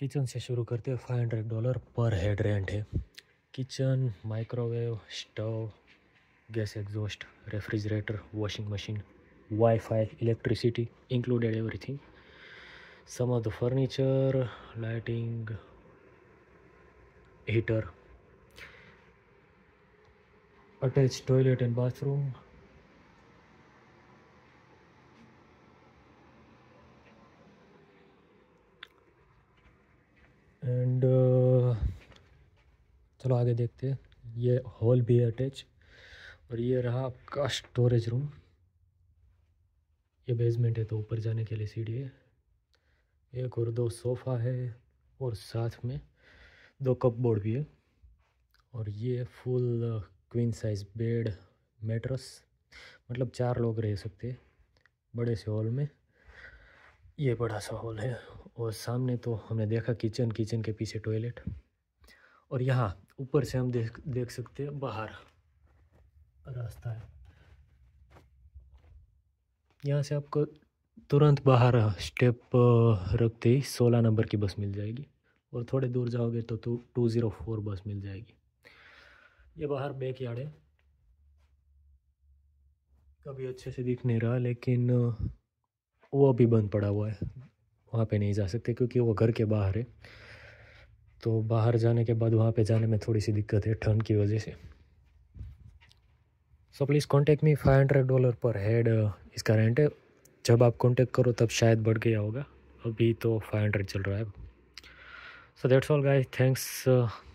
kitchen से शुरू करते हैं five hundred dollar per head rent है kitchen microwave stove gas exhaust refrigerator washing machine wifi electricity included everything some of the furniture lighting heater attach toilet and bathroom चलो आगे देखते हैं ये हॉल भी है अटैच और ये रहा आपका स्टोरेज रूम ये बेसमेंट है तो ऊपर जाने के लिए सीढ़ी है एक और दो सोफ़ा है और साथ में दो कप बोर्ड भी है और ये full queen size bed mattress मतलब चार लोग रह सकते हैं बड़े से हॉल में ये बड़ा सा हॉल है और सामने तो हमने देखा किचन किचन के पीछे टॉयलेट और यहाँ ऊपर से हम देख देख सकते हैं बाहर रास्ता है यहाँ से आपको तुरंत बाहर स्टेप रखते ही सोलह नंबर की बस मिल जाएगी और थोड़े दूर जाओगे तो, तो टू टू ज़ीरो फोर बस मिल जाएगी ये बाहर बैक यार्ड है कभी अच्छे से दिख नहीं रहा लेकिन वो अभी बंद पड़ा हुआ है वहाँ पे नहीं जा सकते क्योंकि वो घर के बाहर है तो बाहर जाने के बाद वहाँ पे जाने में थोड़ी सी दिक्कत है ठंड की वजह से so please contact me five hundred dollar per head इसका रेंट है जब आप कॉन्टेक्ट करो तब शायद बढ़ गया होगा अभी तो फाइव हंड्रेड चल रहा है so that's all guys thanks